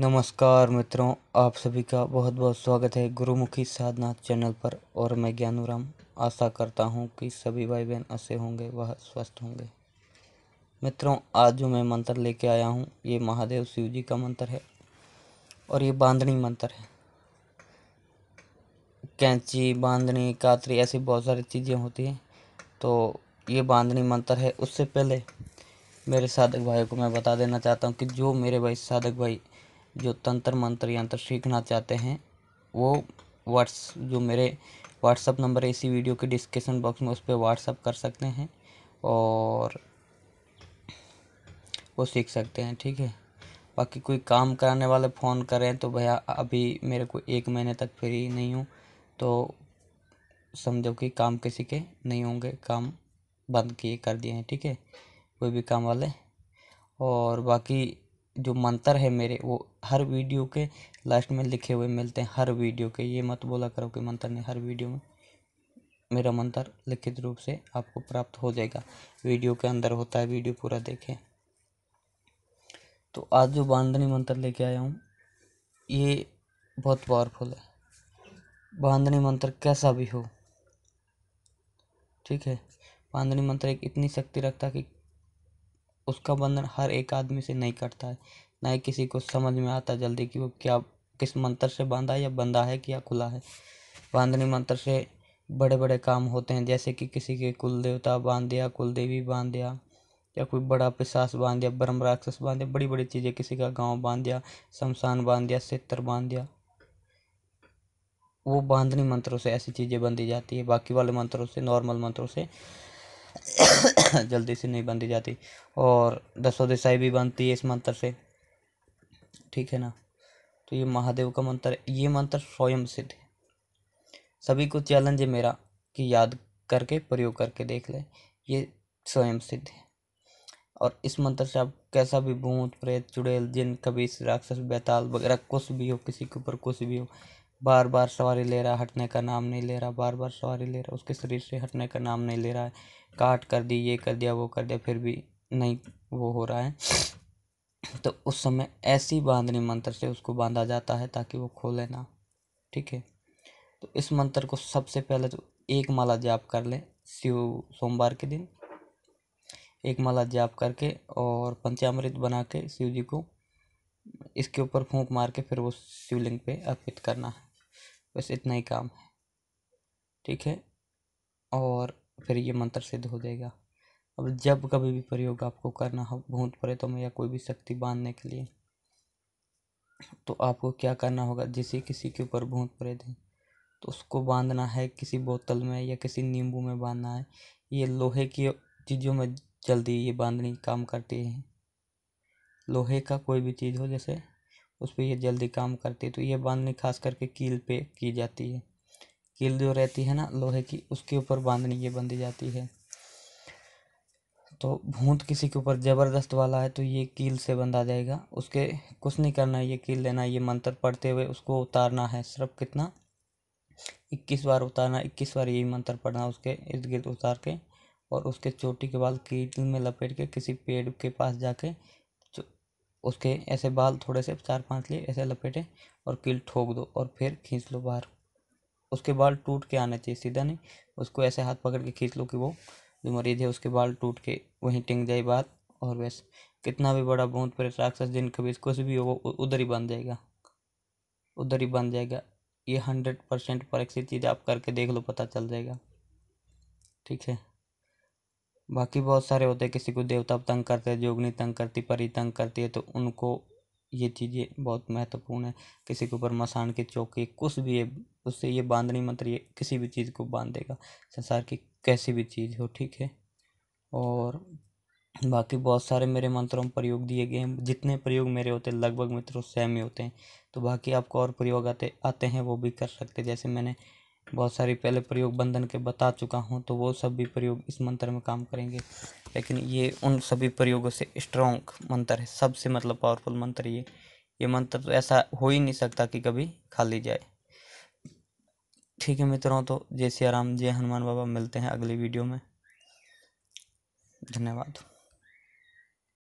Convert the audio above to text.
नमस्कार मित्रों आप सभी का बहुत बहुत स्वागत है गुरुमुखी साधना चैनल पर और मैं ज्ञानूराम आशा करता हूँ कि सभी भाई बहन ऐसे होंगे वह स्वस्थ होंगे मित्रों आज जो मैं मंत्र लेके आया हूँ ये महादेव शिव जी का मंत्र है और ये बांधनी मंत्र है कैंची बांधनी कातरी ऐसी बहुत सारी चीज़ें होती हैं तो ये बांधनी मंत्र है उससे पहले मेरे साधक भाई को मैं बता देना चाहता हूँ कि जो मेरे भाई साधक भाई जो तंत्र मंत्र यंत्र सीखना चाहते हैं वो व्हाट्स जो मेरे व्हाट्सअप नंबर है इसी वीडियो के डिस्क्रिप्शन बॉक्स में उस पर व्हाट्सअप कर सकते हैं और वो सीख सकते हैं ठीक है बाकी कोई काम कराने वाले फ़ोन करें तो भैया अभी मेरे को एक महीने तक फ्री नहीं हूँ तो समझो कि काम किसी के नहीं होंगे काम बंद किए कर दिए हैं ठीक है कोई भी काम वाले और बाकी जो मंत्र है मेरे वो हर वीडियो के लास्ट में लिखे हुए मिलते हैं हर वीडियो के ये मत बोला करो कि मंत्र नहीं हर वीडियो में मेरा मंत्र लिखित रूप से आपको प्राप्त हो जाएगा वीडियो के अंदर होता है वीडियो पूरा देखें तो आज जो बांधनी मंत्र लेके आया हूँ ये बहुत पावरफुल है बांधनी मंत्र कैसा भी हो ठीक है बांधनी मंत्र एक इतनी शक्ति रखता है कि उसका बंधन हर एक आदमी से नहीं करता है ना ही किसी को समझ में आता जल्दी कि वो क्या किस मंत्र से बांधा है या बंधा है कि या खुला है बांधनी मंत्र से बड़े बड़े काम होते हैं जैसे कि किसी के कुल देवता बांध दिया कुल देवी बांध दिया या कोई बड़ा पिशास बांध दिया ब्रह्म राक्षस बांध दिया बड़ी बड़ी चीज़ें किसी का गांव बांध दिया शमशान बांध दिया सितर बांध दिया वो बांधनी मंत्रों से ऐसी चीज़ें बंधी जाती है बाकी वाले मंत्रों से नॉर्मल मंत्रों से जल्दी से नहीं बांधी जाती और दसों दिशाएँ भी बांधती है इस मंत्र से ठीक है ना तो ये महादेव का मंत्र ये मंत्र स्वयं सिद्ध है सभी को चैलेंज है मेरा कि याद करके प्रयोग करके देख लें ये स्वयं सिद्ध है और इस मंत्र से आप कैसा भी भूत प्रेत चुड़ैल जिन कभी राक्षस बैताल वगैरह कुछ भी हो किसी के ऊपर कुछ भी हो बार बार सवारी ले रहा हटने का नाम नहीं ले रहा बार बार सवारी ले रहा उसके शरीर से हटने का नाम नहीं ले रहा है काट कर दी ये कर दिया वो कर दिया फिर भी नहीं वो हो रहा है तो उस समय ऐसी बांधनी मंत्र से उसको बांधा जाता है ताकि वो खोले ना ठीक है तो इस मंत्र को सबसे पहले तो एक माला जाप कर ले शिव सोमवार के दिन एक माला जाप करके और पंचामृत बना के शिव जी को इसके ऊपर फूंक मार के फिर वो शिवलिंग पे अर्पित करना है बस इतना ही काम है ठीक है और फिर ये मंत्र सिद्ध हो जाएगा अब जब कभी भी प्रयोग आपको करना हो भूत प्रेतों में या कोई भी शक्ति बांधने के लिए तो आपको क्या करना होगा जिसे किसी के ऊपर भूत प्रेत है तो उसको बांधना है किसी बोतल में या किसी नींबू में बांधना है ये लोहे की चीज़ों में जल्दी ये बांधनी काम करती है लोहे का कोई भी चीज़ हो जैसे उस पर ये जल्दी काम करती है तो ये बांधनी खास करके कील पे की जाती है कील जो रहती है ना लोहे की उसके ऊपर बांधनी ये बंधी जाती है तो भूत किसी के ऊपर ज़बरदस्त वाला है तो ये कील से बंधा जाएगा उसके कुछ नहीं करना है ये कील लेना है ये मंत्र पढ़ते हुए उसको उतारना है सिर्फ कितना इक्कीस बार उतारना इक्कीस बार यही मंत्र पढ़ना उसके इर्द गिर्द उतार के और उसके चोटी के बाद कील में लपेट के किसी पेड़ के पास जाके उसके ऐसे बाल थोड़े से चार पांच लिए ऐसे लपेटे और कील ठोक दो और फिर खींच लो बाहर उसके बाल टूट के आना चाहिए सीधा नहीं उसको ऐसे हाथ पकड़ के खींच लो कि वो जो मरीज है उसके बाल टूट के वहीं टिंग जाए बात और वैसे कितना भी बड़ा बूंद पर राक्षस जिन कभी कुछ भी हो वो उधर ही बन जाएगा उधर ही बन जाएगा ये हंड्रेड परसेंट पर चीज़ आप करके देख लो पता चल जाएगा ठीक है बाकी बहुत सारे होते हैं किसी को देवता तंग करते हैं जोगनी तंग करती परी तंग करती है तो उनको ये चीज़ें बहुत महत्वपूर्ण है किसी के ऊपर मसान की चौकी कुछ भी है उससे ये बांधनी मंत्र ये किसी भी चीज़ को बांध देगा संसार की कैसी भी चीज़ हो ठीक है और बाकी बहुत सारे मेरे मंत्रों में प्रयोग दिए गए हैं जितने प्रयोग मेरे होते हैं लगभग मित्रों सेम ही होते हैं तो बाकी आपको और प्रयोग आते आते हैं वो भी कर सकते जैसे मैंने बहुत सारी पहले प्रयोग बंधन के बता चुका हूँ तो वो सब भी प्रयोग इस मंत्र में काम करेंगे लेकिन ये उन सभी प्रयोगों से स्ट्रॉन्ग मंत्र है सबसे मतलब पावरफुल मंत्र ये ये मंत्र तो ऐसा हो ही नहीं सकता कि कभी खाली जाए ठीक है मित्रों तो जय सियाराम जय हनुमान बाबा मिलते हैं अगली वीडियो में धन्यवाद